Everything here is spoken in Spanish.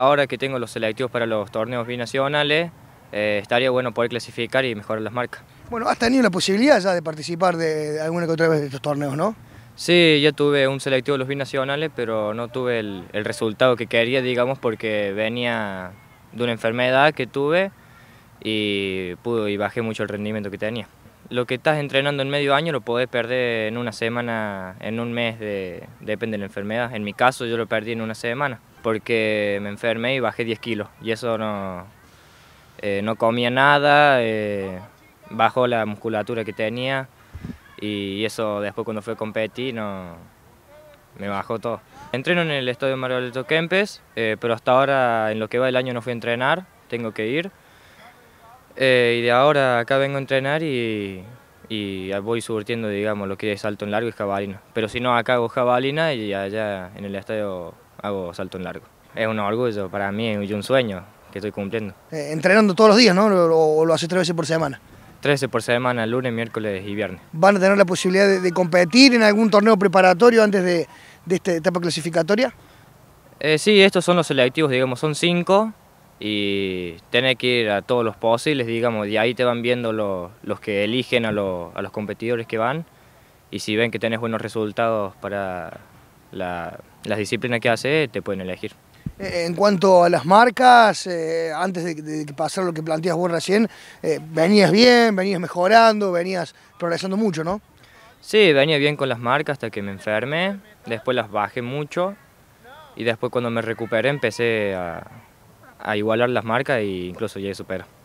Ahora que tengo los selectivos para los torneos binacionales, eh, estaría bueno poder clasificar y mejorar las marcas. Bueno, has tenido la posibilidad ya de participar de, alguna que otra vez de estos torneos, ¿no? Sí, ya tuve un selectivo de los binacionales, pero no tuve el, resultado que quería, digamos, porque venía de una enfermedad que tuve y, pudo, y bajé mucho el rendimiento que tenía. Lo que estás entrenando en medio año lo podés perder en una semana, en un mes, depende de la enfermedad. En mi caso yo lo perdí en una semana porque me enfermé y bajé 10 kilos y eso no, eh, no comía nada, eh, bajó la musculatura que tenía y eso después cuando fue a competir no, me bajó todo. Entreno en el estadio Mario Alberto Kempes, eh, pero hasta ahora en lo que va el año no fui a entrenar, tengo que ir. y de ahora acá vengo a entrenar y, voy surtiendo, digamos, lo que es salto en largo y jabalina. Pero si no, acá hago jabalina y allá en el estadio hago salto en largo. Es un orgullo para mí y un sueño que estoy cumpliendo. Eh, entrenando todos los días, ¿no? ¿O lo haces tres veces por semana? Tres veces por semana, lunes, miércoles y viernes. ¿Van a tener la posibilidad de, competir en algún torneo preparatorio antes de, esta etapa clasificatoria? Eh, sí, estos son los selectivos, digamos, son cinco y tenés que ir a todos los posibles, digamos, y ahí te van viendo los, los que eligen a, los, a los competidores que van y si ven que tenés buenos resultados para las disciplinas que hace te pueden elegir. Eh, en cuanto a las marcas, eh, antes de, pasar lo que planteas vos recién, eh, venías bien, venías mejorando, venías progresando mucho, ¿no? Sí, venía bien con las marcas hasta que me enfermé, después las bajé mucho y después cuando me recuperé empecé a, igualar las marcas e incluso llegué super.